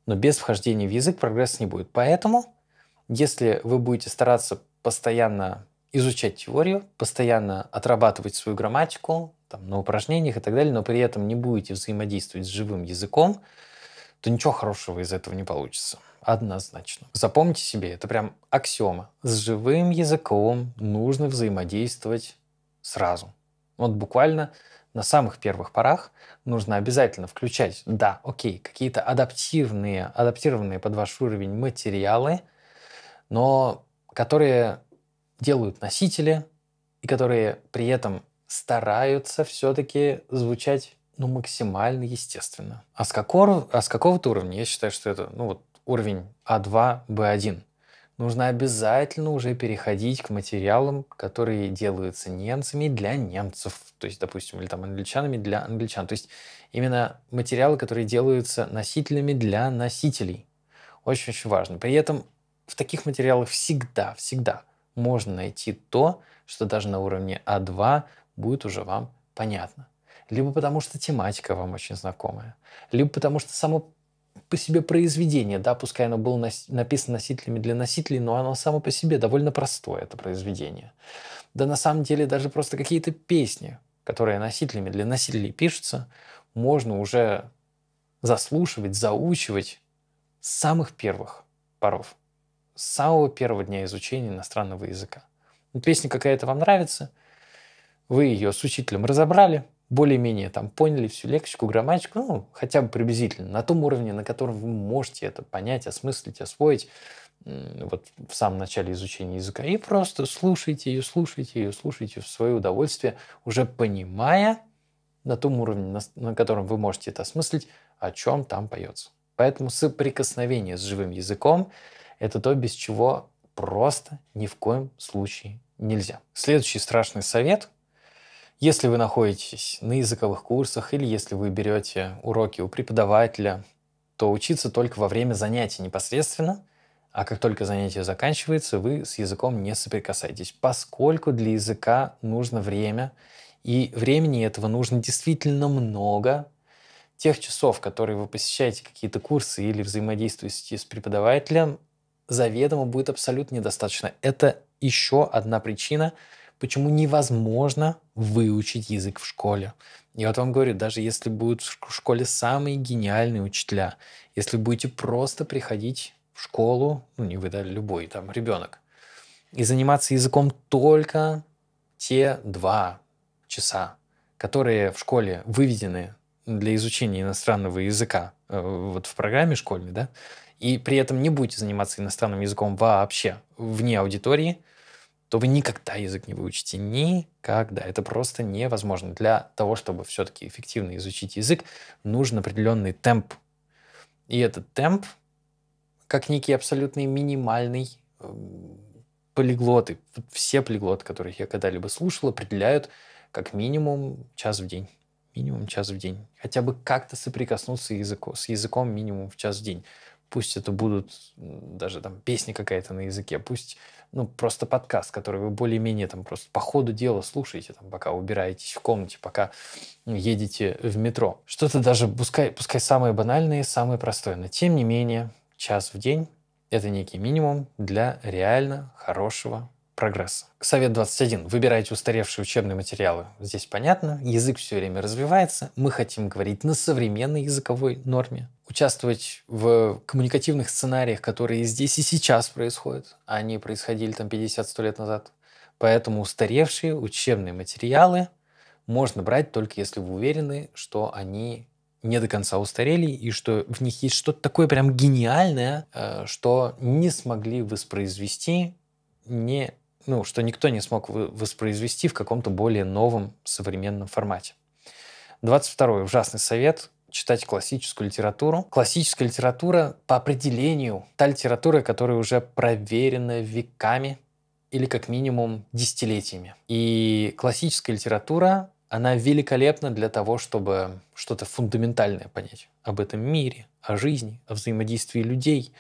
Но без вхождения в язык прогресс не будет. Поэтому, если вы будете стараться постоянно изучать теорию, постоянно отрабатывать свою грамматику там, на упражнениях и так далее, но при этом не будете взаимодействовать с живым языком, то ничего хорошего из этого не получится. Однозначно. Запомните себе, это прям аксиома. С живым языком нужно взаимодействовать сразу. Вот буквально на самых первых порах нужно обязательно включать, да, окей, какие-то адаптивные, адаптированные под ваш уровень материалы, но которые делают носители и которые при этом стараются все-таки звучать ну, максимально естественно. А с, какого, а с какого-то уровня, я считаю, что это, ну, вот уровень А2, Б1, нужно обязательно уже переходить к материалам, которые делаются немцами для немцев, то есть, допустим, или там англичанами для англичан. То есть именно материалы, которые делаются носителями для носителей. Очень-очень важно. При этом в таких материалах всегда, всегда можно найти то, что даже на уровне А2 будет уже вам понятно либо потому что тематика вам очень знакомая, либо потому что само по себе произведение, да, пускай оно было нас- написано носителями для носителей, но оно само по себе довольно простое, это произведение. Да на самом деле даже просто какие-то песни, которые носителями для носителей пишутся, можно уже заслушивать, заучивать с самых первых паров, с самого первого дня изучения иностранного языка. Ну, песня какая-то вам нравится, вы ее с учителем разобрали – более-менее там поняли всю лексику, грамматику, ну, хотя бы приблизительно, на том уровне, на котором вы можете это понять, осмыслить, освоить, вот в самом начале изучения языка, и просто слушайте ее, слушайте ее, слушайте в свое удовольствие, уже понимая на том уровне, на, на котором вы можете это осмыслить, о чем там поется. Поэтому соприкосновение с живым языком – это то, без чего просто ни в коем случае нельзя. Следующий страшный совет – если вы находитесь на языковых курсах или если вы берете уроки у преподавателя, то учиться только во время занятий непосредственно, а как только занятие заканчивается, вы с языком не соприкасаетесь, поскольку для языка нужно время, и времени этого нужно действительно много. Тех часов, которые вы посещаете какие-то курсы или взаимодействуете с преподавателем, заведомо будет абсолютно недостаточно. Это еще одна причина – почему невозможно выучить язык в школе. Я вот вам говорю, даже если будут в школе самые гениальные учителя, если будете просто приходить в школу, ну не вы, да, любой там ребенок, и заниматься языком только те два часа, которые в школе выведены для изучения иностранного языка э, вот в программе школьной, да, и при этом не будете заниматься иностранным языком вообще вне аудитории – то вы никогда язык не выучите. Никогда. Это просто невозможно. Для того, чтобы все-таки эффективно изучить язык, нужен определенный темп. И этот темп, как некий абсолютный минимальный эм, полиглоты, все полиглоты, которых я когда-либо слушал, определяют как минимум час в день. Минимум час в день. Хотя бы как-то соприкоснуться языку, с языком минимум в час в день. Пусть это будут даже там песни какая-то на языке, пусть ну, просто подкаст, который вы более-менее там просто по ходу дела слушаете, там, пока убираетесь в комнате, пока ну, едете в метро. Что-то даже, пускай, пускай самое банальное, самое простое, но тем не менее час в день – это некий минимум для реально хорошего прогресса. Совет 21. Выбирайте устаревшие учебные материалы. Здесь понятно, язык все время развивается, мы хотим говорить на современной языковой норме, участвовать в коммуникативных сценариях, которые здесь и сейчас происходят, а не происходили там 50-100 лет назад. Поэтому устаревшие учебные материалы можно брать только если вы уверены, что они не до конца устарели и что в них есть что-то такое прям гениальное, э, что не смогли воспроизвести не ну, что никто не смог воспроизвести в каком-то более новом современном формате. 22. Ужасный совет читать классическую литературу. Классическая литература по определению та литература, которая уже проверена веками или как минимум десятилетиями. И классическая литература, она великолепна для того, чтобы что-то фундаментальное понять об этом мире, о жизни, о взаимодействии людей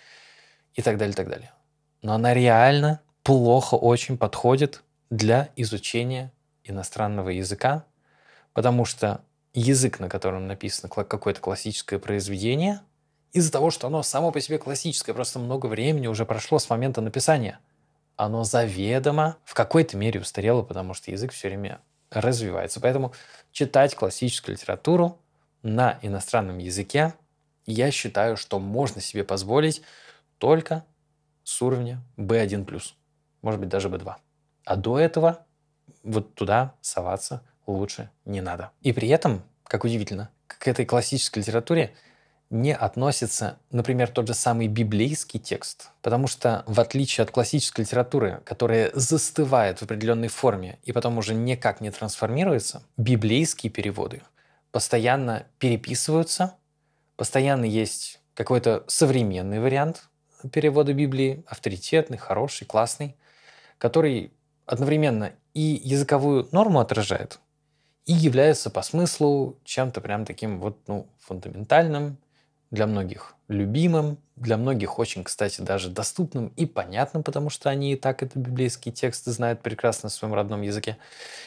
и так далее, и так далее. Но она реально плохо очень подходит для изучения иностранного языка, потому что язык, на котором написано какое-то классическое произведение, из-за того, что оно само по себе классическое, просто много времени уже прошло с момента написания, оно заведомо в какой-то мере устарело, потому что язык все время развивается. Поэтому читать классическую литературу на иностранном языке я считаю, что можно себе позволить только с уровня B1+ может быть, даже бы два. А до этого вот туда соваться лучше не надо. И при этом, как удивительно, к этой классической литературе не относится, например, тот же самый библейский текст, потому что в отличие от классической литературы, которая застывает в определенной форме и потом уже никак не трансформируется, библейские переводы постоянно переписываются, постоянно есть какой-то современный вариант перевода Библии, авторитетный, хороший, классный – который одновременно и языковую норму отражает, и является по смыслу чем-то прям таким вот, ну, фундаментальным, для многих любимым, для многих очень, кстати, даже доступным и понятным, потому что они и так это библейские тексты знают прекрасно в своем родном языке.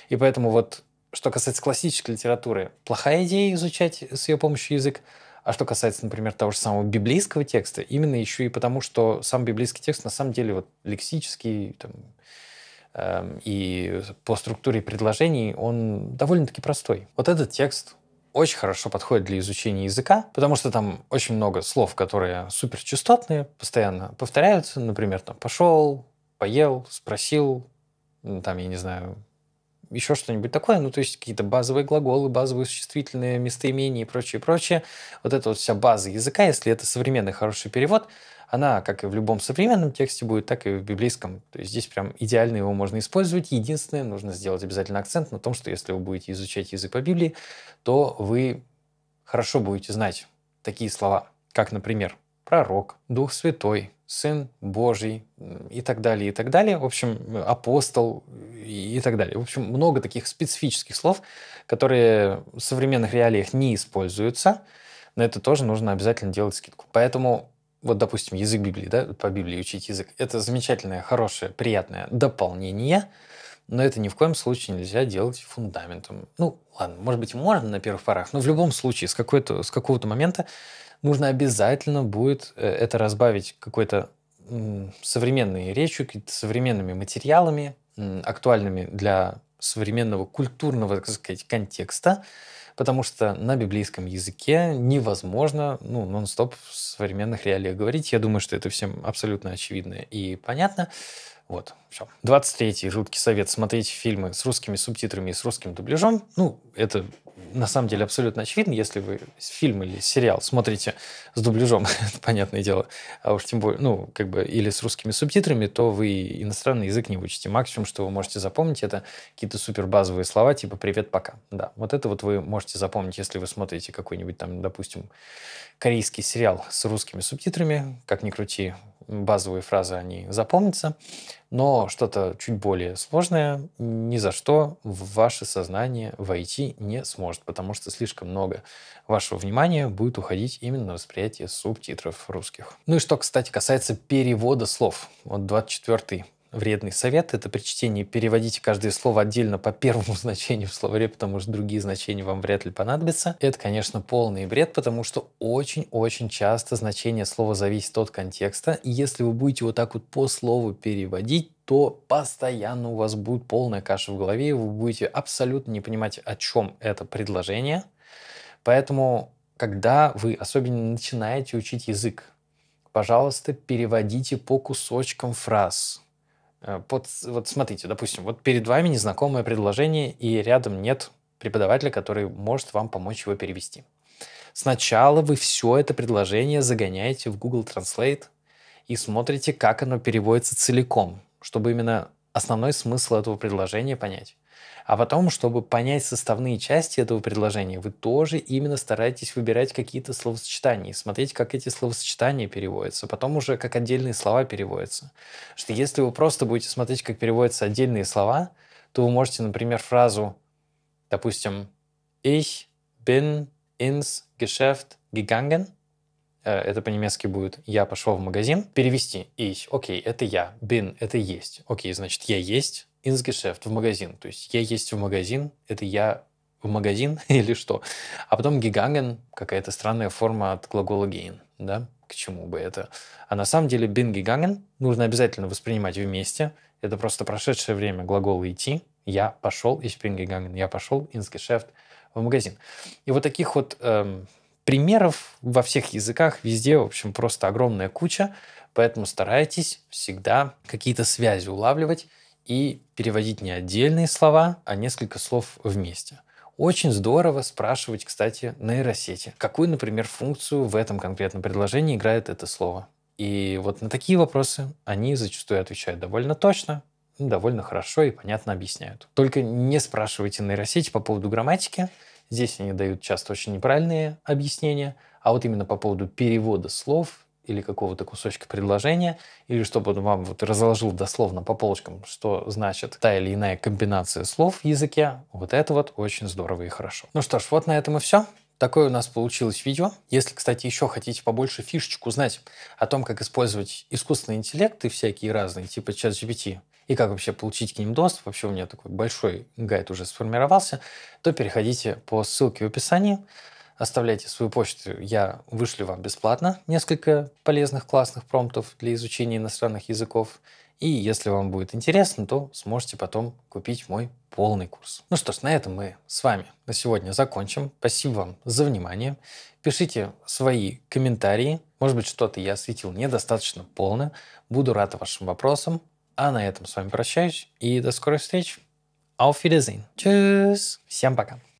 И поэтому вот, что касается классической литературы, плохая идея изучать с ее помощью язык, а что касается, например, того же самого библейского текста, именно еще и потому, что сам библейский текст на самом деле вот лексический, там, Эм, и по структуре предложений он довольно-таки простой. Вот этот текст очень хорошо подходит для изучения языка, потому что там очень много слов, которые суперчастотные, постоянно повторяются. Например, там «пошел», «поел», «спросил», там, я не знаю, еще что-нибудь такое, ну, то есть какие-то базовые глаголы, базовые существительные, местоимения и прочее, прочее. Вот это вот вся база языка, если это современный хороший перевод, она как и в любом современном тексте будет, так и в библейском. То есть здесь прям идеально его можно использовать. Единственное, нужно сделать обязательно акцент на том, что если вы будете изучать язык по Библии, то вы хорошо будете знать такие слова, как, например, пророк, Дух Святой, Сын Божий и так далее, и так далее. В общем, апостол и так далее. В общем, много таких специфических слов, которые в современных реалиях не используются. На это тоже нужно обязательно делать скидку. Поэтому вот, допустим, язык Библии, да, по Библии учить язык, это замечательное, хорошее, приятное дополнение, но это ни в коем случае нельзя делать фундаментом. Ну, ладно, может быть, можно на первых порах, но в любом случае с, какой-то, с какого-то момента нужно обязательно будет э, это разбавить какой-то современной речью, современными материалами, актуальными для современного культурного, так сказать, контекста, потому что на библейском языке невозможно ну, нон-стоп в современных реалиях говорить. Я думаю, что это всем абсолютно очевидно и понятно. Вот, все. 23-й жуткий совет. Смотреть фильмы с русскими субтитрами и с русским дубляжом. Ну, это на самом деле абсолютно очевидно, если вы фильм или сериал смотрите с дубляжом, [LAUGHS] понятное дело, а уж тем более, ну, как бы, или с русскими субтитрами, то вы иностранный язык не учите. Максимум, что вы можете запомнить, это какие-то супер базовые слова, типа «привет, пока». Да, вот это вот вы можете запомнить, если вы смотрите какой-нибудь там, допустим, корейский сериал с русскими субтитрами, как ни крути, базовые фразы, они запомнятся, но что-то чуть более сложное ни за что в ваше сознание войти не сможет, потому что слишком много вашего внимания будет уходить именно на восприятие субтитров русских. Ну и что, кстати, касается перевода слов. Вот 24-й вредный совет – это при чтении переводите каждое слово отдельно по первому [LAUGHS] значению в словаре, потому что другие значения вам вряд ли понадобятся. Это, конечно, полный бред, потому что очень-очень часто значение слова зависит от контекста. И если вы будете вот так вот по слову переводить, то постоянно у вас будет полная каша в голове, и вы будете абсолютно не понимать, о чем это предложение. Поэтому, когда вы особенно начинаете учить язык, пожалуйста, переводите по кусочкам фраз. Э, под, вот смотрите, допустим, вот перед вами незнакомое предложение, и рядом нет преподавателя, который может вам помочь его перевести. Сначала вы все это предложение загоняете в Google Translate и смотрите, как оно переводится целиком, чтобы именно основной смысл этого предложения понять. А потом, чтобы понять составные части этого предложения, вы тоже именно стараетесь выбирать какие-то словосочетания, смотреть, как эти словосочетания переводятся, потом уже как отдельные слова переводятся. что если вы просто будете смотреть, как переводятся отдельные слова, то вы можете, например, фразу, допустим, «Ich bin ins Geschäft gegangen», э, это по-немецки будет «я пошел в магазин», перевести «ich», окей, okay, это «я», «bin» — это «есть», окей, okay, значит, «я есть», ins в магазин. То есть я есть в магазин, это я в магазин [LAUGHS] или что. А потом гиганген какая-то странная форма от глагола gehen, да, к чему бы это. А на самом деле bin gegangen нужно обязательно воспринимать вместе. Это просто прошедшее время глагола идти. Я пошел, ich bin gegangen, я пошел ins в магазин. И вот таких вот эм, примеров во всех языках, везде, в общем, просто огромная куча. Поэтому старайтесь всегда какие-то связи улавливать и переводить не отдельные слова, а несколько слов вместе. Очень здорово спрашивать, кстати, на нейросети, какую, например, функцию в этом конкретном предложении играет это слово. И вот на такие вопросы они зачастую отвечают довольно точно, довольно хорошо и понятно объясняют. Только не спрашивайте нейросети по поводу грамматики. Здесь они дают часто очень неправильные объяснения. А вот именно по поводу перевода слов или какого-то кусочка предложения, или чтобы он вам вот разложил дословно по полочкам, что значит та или иная комбинация слов в языке, вот это вот очень здорово и хорошо. Ну что ж, вот на этом и все. Такое у нас получилось видео. Если, кстати, еще хотите побольше фишечку узнать о том, как использовать искусственный интеллект и всякие разные, типа GPT и как вообще получить к ним доступ, вообще у меня такой большой гайд уже сформировался, то переходите по ссылке в описании оставляйте свою почту, я вышлю вам бесплатно несколько полезных классных промптов для изучения иностранных языков. И если вам будет интересно, то сможете потом купить мой полный курс. Ну что ж, на этом мы с вами на сегодня закончим. Спасибо вам за внимание. Пишите свои комментарии. Может быть, что-то я осветил недостаточно полно. Буду рад вашим вопросам. А на этом с вами прощаюсь и до скорой встречи. Auf Wiedersehen. Tschüss. Всем пока.